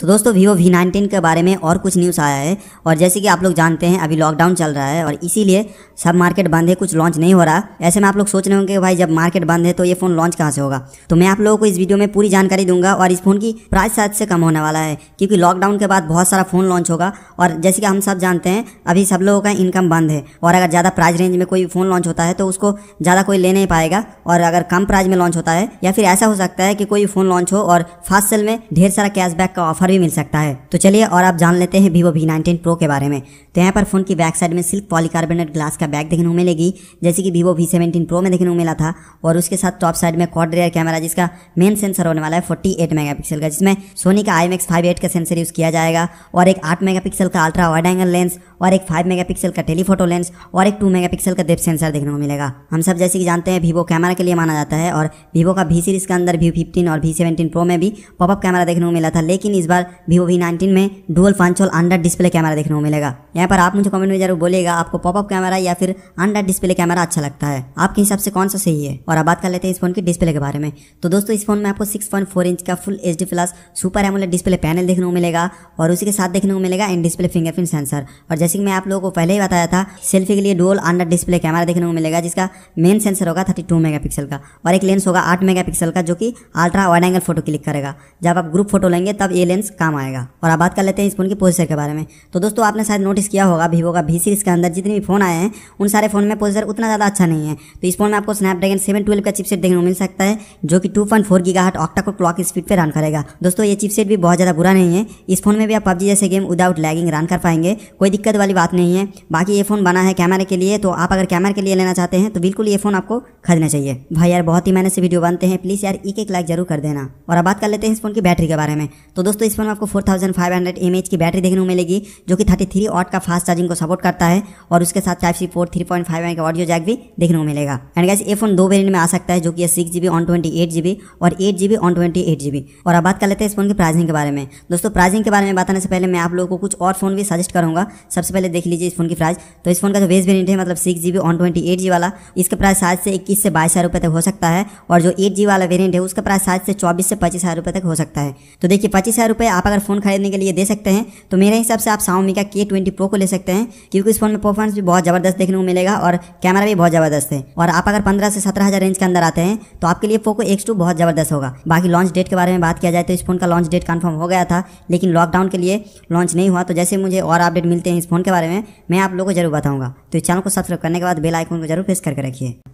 तो दोस्तों Vivo V nineteen के बारे में और कुछ न्यूज़ आया है और जैसे कि आप लोग जानते हैं अभी लॉकडाउन चल रहा है और इसीलिए सब मार्केट बंद है कुछ लॉन्च नहीं हो रहा ऐसे में आप लोग सोच रहे होंगे भाई जब मार्केट बंद है तो ये फ़ोन लॉन्च कहाँ से होगा तो मैं आप लोगों को इस वीडियो में पूरी जानकारी दूंगा और इस फ़ोन की प्राइस शायद से कम होने वाला है क्योंकि लॉकडाउन के बाद बहुत सारा फ़ोन लॉन्च होगा और जैसे कि हम सब जानते हैं अभी सब लोगों का इनकम बंद है और अगर ज़्यादा प्राइस रेंज में कोई फ़ोन लॉन्च होता है तो उसको ज़्यादा कोई ले नहीं पाएगा और अगर कम प्राइस में लॉन्च होता है या फिर ऐसा हो सकता है कि कोई फ़ोन लॉन्च हो और फास्ट सेल में ढेर सारा कैशबैक का ऑफर ऑफर भी मिल सकता है तो चलिए और आप जान लेते हैं वीवो वी नाइनटीन प्रो के बारे में तो यहाँ पर फोन की बैक साइड में सिल्क पॉलीकार्बोनेट ग्लास का बैक देखने को मिलेगी जैसे कि वीवो वी सेवेंटीन प्रो में देखने को मिला था और उसके साथ टॉप साइड में कॉड रेयर कैमरा जिसका मेन सेंसर होने वाला है फोर्टी एट मेगापिक्सल का जिसमें सोनी का आई मेक्स फाइव एट का सेंसर यूज़ किया जाएगा और एक आठ पिक्सल का अल्ट्रा वाइड एंगल लेंस और एक 5 मेगापिक्सल का टेलीफोटो लेंस और एक 2 मेगापिक्सल का डेप सेंसर देखने को मिलेगा हम सब जैसे कि जानते हैं वीवो कैमरा के लिए माना जाता है और वीवो का वी सीरीज़ के अंदर वी फिफ्टीन और वी सेवेंटीन प्रो में भी पॉपअप कैमरा देखने को मिला था लेकिन इस बार वीवो वी नाइनटीन में dual punch hole under display camera देखने को मिलेगा यहाँ पर आप मुझे कमेंट में जरूर बोलेगा आपको पॉपअप कैमरा या फिर अंडर डिस्प्ले कैमरा अच्छा लगता है आपके हिसाब से कौन सा सही है और अब बात कर लेते हैं इस फोन के डिस्प्ले के बारे में तो दोस्तों इस फोन में आपको फोर इंच का full H D plus super AMOLED display panel देखने को मिलेगा और उसी के साथ देखने को मिलेगा एंड डिस्प्ले फिंगरप्रिंट सेंसर और कि में आप लोगों को पहले ही बताया था सेल्फी के लिए डोल अंडर डिस्प्ले कैमरा देखने को मिलेगा जिसका मेन सेंसर होगा 32 मेगापिक्सल का और एक लेंस होगा 8 मेगापिक्सल का जो कि ultra wide angle photo click करेगा जब आप ग्रुप फोटो लेंगे तब ये लेंस काम आएगा और आप बात कर लेते हैं इस फोन की पोजिसर के बारे में तो दोस्तों आपने शायद नोटिस किया होगा वीवो का भी सीरीज के अंदर जितने भी फोन आए हैं उन सारे फोन में पोजिसर उतना ज़्यादा अच्छा नहीं है तो इस फोन में आपको स्नैपड्रैगन सेवन ट्वेल्व का चिपसेट देखने को मिल सकता है जो कि टू पॉइंट फोर की हाट ऑक्टा को क्लॉक स्पीड पर रन करेगा दोस्तों ये चिपसेट भी बहुत ज़्यादा बुरा नहीं है इस फोन में भी आप पबजी जैसे गेम विदाउट लैगिंग रन कर पाएंगे कोई दिक्कत दिक्कत वाली बात नहीं है बाकी ये फ़ोन बना है कैमरे के लिए तो आप अगर कैमरे के लिए लेना चाहते हैं तो बिल्कुल ये फ़ोन आपको खरीदना चाहिए भाई यार बहुत ही मैंने से वीडियो बनते हैं प्लीज़ यार एक एक लाइक जरूर कर देना और अब बात कर लेते हैं इस फोन की बैटरी के बारे में तो दोस्तों इस फोन में आपको फोर थाउजेंड की बैटरी देखने को मिलेगी जो कि थर्टी थ्री का फास्ट चार्जिंग को सपोर्ट करता है और उसके साथ type C four three point five का ऑडियो जैक भी देखने को मिलेगा एंड गैस ये फोन दो वेरियंट में आ सकता है जो कि six G on twenty eight G और eight G on twenty eight G और अब बात कर लेते हैं इस फोन की प्राइजिंग के बारे में दोस्तों प्राइजिंग के बारे में बताने से पहले मैं आप लोगों को कुछ और फोन भी सजेस्ट करूंगा सबसे सबसे पहले देख लीजिए इस फोन की प्राइस तो इस फोन का जो बेस वेरियंट है मतलब six G B one twenty eight G वाला इसका प्राइस सात से इक्कीस से बाईस हज़ार रुपये तक हो सकता है और जो एट जी वाला वेरियंट है उसका प्राइस सात से चौबीस से पच्चीस हज़ार रुपये तक हो सकता है तो देखिए पच्चीस हज़ार रुपये आप अगर फोन खरीदने के लिए दे सकते हैं तो मेरे हिसाब से आप साउमी का के ट्वेंटी प्रो को ले सकते हैं क्योंकि इस फोन में परफॉर्मेंस भी बहुत ज़बरदस्त देखने को मिलेगा और कैमरा भी बहुत ज़बरदस्त है और आप अगर पंद्रह से सत्रह हज़ार रेंज के अंदर आते हैं तो आपके लिए पोको एक्स टू बहुत ज़बरदस्त होगा बाकी लॉन्च डेट के बारे में बात किया जाए तो इस फोन का लॉन्च डेट कन्फर्म हो गया था लेकिन लॉकडाउन के लिए लॉन्च नहीं हुआ तो जैसे मुझे और अपडेट मिलते हैं इस फोन फ़ोन के बारे में मैं आप लोगों को जरूर बताऊंगा तो इस चैनल को सब्सक्राइब करने के बाद बेल आइकन को जरूर प्रेस करके रखिए